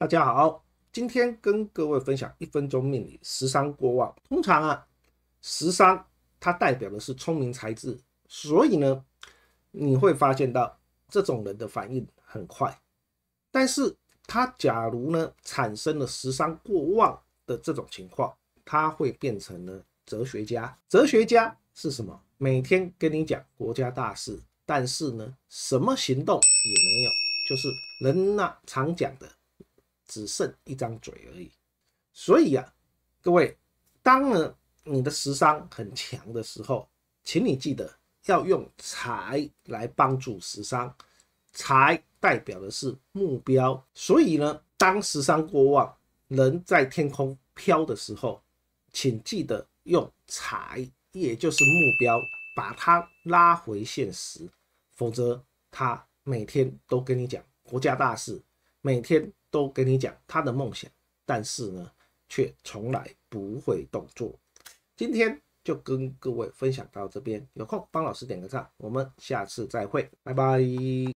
大家好，今天跟各位分享一分钟命理，十三过旺。通常啊，十三它代表的是聪明才智，所以呢，你会发现到这种人的反应很快。但是他假如呢产生了十三过旺的这种情况，他会变成了哲学家。哲学家是什么？每天跟你讲国家大事，但是呢，什么行动也没有，就是人呐常讲的。只剩一张嘴而已，所以啊，各位，当呢你的时商很强的时候，请你记得要用财来帮助时商。财代表的是目标，所以呢，当时商过旺，人在天空飘的时候，请记得用财，也就是目标，把它拉回现实，否则他每天都跟你讲国家大事，每天。都给你讲他的梦想，但是呢，却从来不会动作。今天就跟各位分享到这边，有空帮老师点个赞，我们下次再会，拜拜。